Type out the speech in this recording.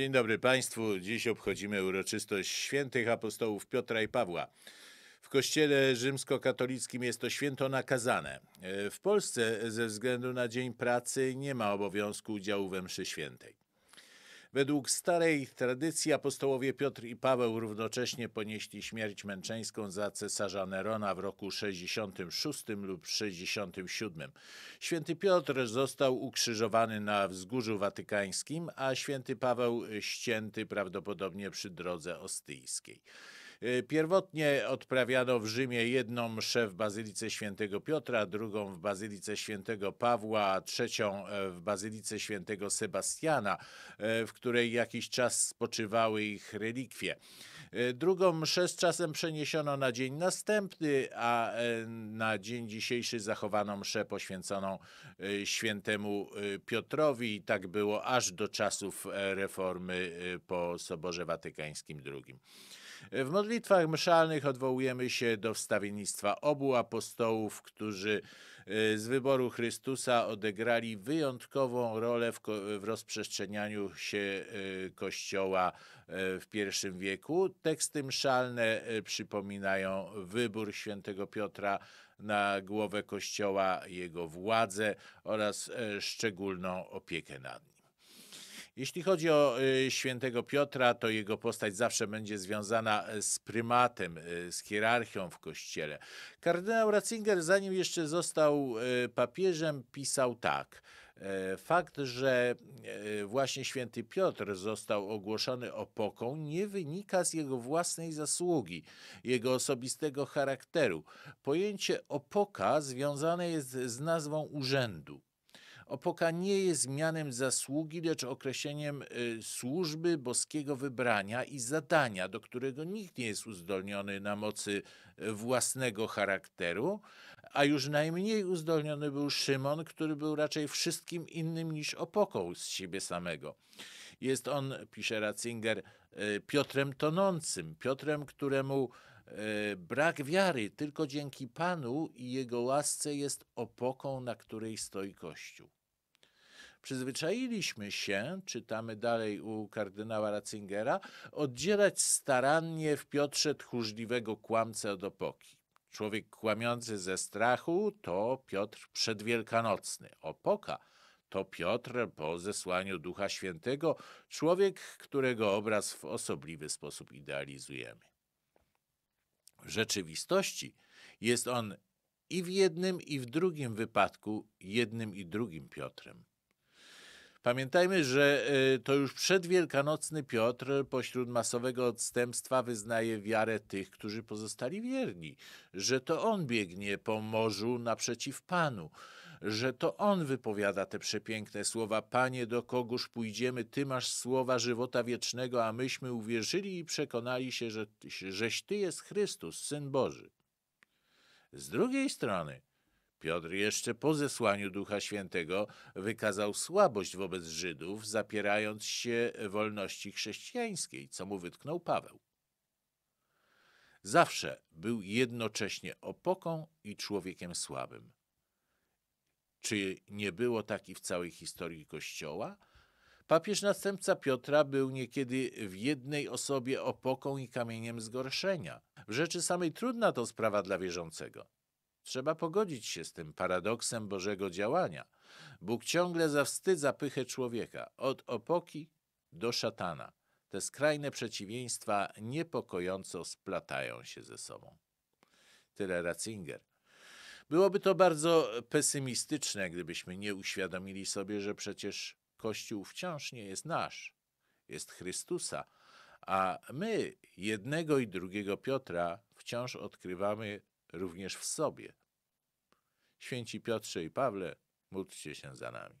Dzień dobry Państwu. Dziś obchodzimy uroczystość świętych apostołów Piotra i Pawła. W kościele rzymskokatolickim jest to święto nakazane. E, w Polsce ze względu na Dzień Pracy nie ma obowiązku udziału we mszy świętej. Według starej tradycji apostołowie Piotr i Paweł równocześnie ponieśli śmierć męczeńską za cesarza Nerona w roku 66 lub 67. Święty Piotr został ukrzyżowany na Wzgórzu Watykańskim, a święty Paweł ścięty prawdopodobnie przy drodze ostyjskiej. Y, pierwotnie odprawiano w Rzymie jedną mszę w Bazylice Świętego Piotra, drugą w Bazylice Świętego Pawła, a trzecią e, w Bazylice Świętego Sebastiana, e, w której jakiś czas spoczywały ich relikwie. E, drugą mszę z czasem przeniesiono na dzień następny, a na dzień dzisiejszy zachowano mszę poświęconą świętemu Piotrowi i tak było aż do czasów reformy po Soborze Watykańskim II. W modlitwach mszalnych odwołujemy się do wstawiennictwa obu apostołów, którzy e, z wyboru Chrystusa odegrali wyjątkową rolę w, w rozprzestrzenianiu się e, Kościoła e, w I wieku. Teksty mszalne przypominają wybór świętego Piotra na głowę Kościoła, jego władzę oraz szczególną opiekę nad nim. Jeśli chodzi o y, świętego Piotra, to jego postać zawsze będzie związana e, z prymatem, e, z hierarchią w kościele. Kardynał Ratzinger, zanim jeszcze został e, papieżem, pisał tak. Fakt, że właśnie święty Piotr został ogłoszony opoką, nie wynika z jego własnej zasługi, jego osobistego charakteru. Pojęcie opoka związane jest z nazwą urzędu. Opoka nie jest zmianem zasługi, lecz określeniem y, służby boskiego wybrania i zadania, do którego nikt nie jest uzdolniony na mocy y, własnego charakteru, a już najmniej uzdolniony był Szymon, który był raczej wszystkim innym niż opoką z siebie samego. Jest on, pisze Ratzinger, y, Piotrem tonącym, Piotrem, któremu brak wiary tylko dzięki Panu i Jego łasce jest opoką, na której stoi Kościół. Przyzwyczailiśmy się, czytamy dalej u kardynała Ratzingera, oddzielać starannie w Piotrze tchórzliwego kłamcę od opoki. Człowiek kłamiący ze strachu to Piotr przedwielkanocny. Opoka to Piotr po zesłaniu Ducha Świętego, człowiek, którego obraz w osobliwy sposób idealizujemy. W rzeczywistości jest on i w jednym, i w drugim wypadku jednym i drugim Piotrem. Pamiętajmy, że y, to już przedwielkanocny Piotr pośród masowego odstępstwa wyznaje wiarę tych, którzy pozostali wierni, że to on biegnie po morzu naprzeciw Panu, że to on wypowiada te przepiękne słowa: Panie, do kogóż pójdziemy, ty masz słowa żywota wiecznego, a myśmy uwierzyli i przekonali się, że żeś ty jest Chrystus, syn Boży. Z drugiej strony, Piotr jeszcze po zesłaniu Ducha Świętego wykazał słabość wobec Żydów, zapierając się wolności chrześcijańskiej, co mu wytknął Paweł. Zawsze był jednocześnie opoką i człowiekiem słabym. Czy nie było taki w całej historii Kościoła? Papież następca Piotra był niekiedy w jednej osobie opoką i kamieniem zgorszenia. W rzeczy samej trudna to sprawa dla wierzącego. Trzeba pogodzić się z tym paradoksem Bożego działania. Bóg ciągle zawstydza pychę człowieka, od opoki do szatana. Te skrajne przeciwieństwa niepokojąco splatają się ze sobą. Tyle Ratzinger. Byłoby to bardzo pesymistyczne, gdybyśmy nie uświadomili sobie, że przecież Kościół wciąż nie jest nasz, jest Chrystusa, a my jednego i drugiego Piotra wciąż odkrywamy również w sobie. Święci Piotrze i Pawle, módlcie się za nami.